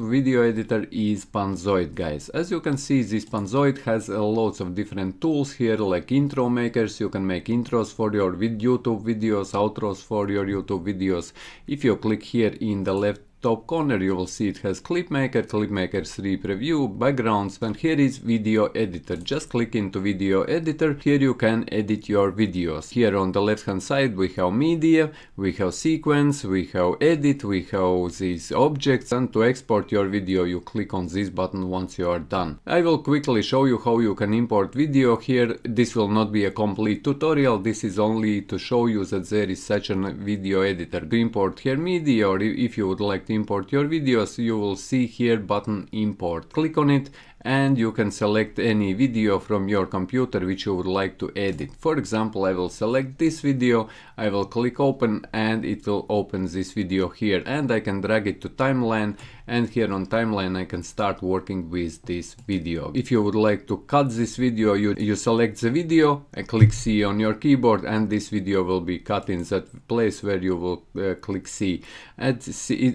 video editor is Panzoid guys. As you can see this Panzoid has uh, lots of different tools here like intro makers, you can make intros for your YouTube videos, outros for your YouTube videos. If you click here in the left top corner you will see it has clipmaker, clipmaker 3 preview, backgrounds and here is video editor. Just click into video editor, here you can edit your videos. Here on the left hand side we have media, we have sequence, we have edit, we have these objects and to export your video you click on this button once you are done. I will quickly show you how you can import video here. This will not be a complete tutorial, this is only to show you that there is such a video editor. To import here media or if you would like to import your videos, you will see here button import. Click on it and you can select any video from your computer which you would like to edit. For example, I will select this video, I will click open and it will open this video here and I can drag it to timeline and here on timeline I can start working with this video. If you would like to cut this video, you, you select the video and click C on your keyboard and this video will be cut in that place where you will uh, click C. And,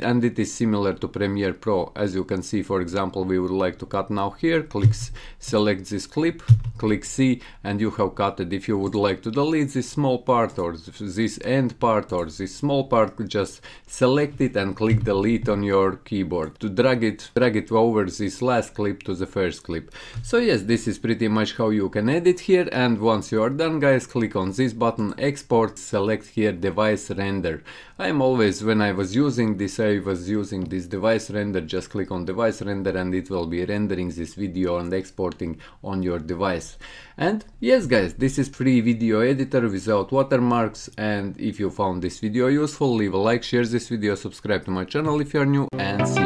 and it is similar to Premiere Pro. As you can see, for example, we would like to cut now here, click select this clip, click C and you have cut it. If you would like to delete this small part or this end part or this small part, just select it and click delete on your keyboard to drag it, drag it over this last clip to the first clip. So yes, this is pretty much how you can edit here and once you are done guys, click on this button export, select here device render. I'm always, when I was using this, I was using this device render just click on device render and it will be rendering this video and exporting on your device and yes guys this is free video editor without watermarks and if you found this video useful leave a like share this video subscribe to my channel if you're new and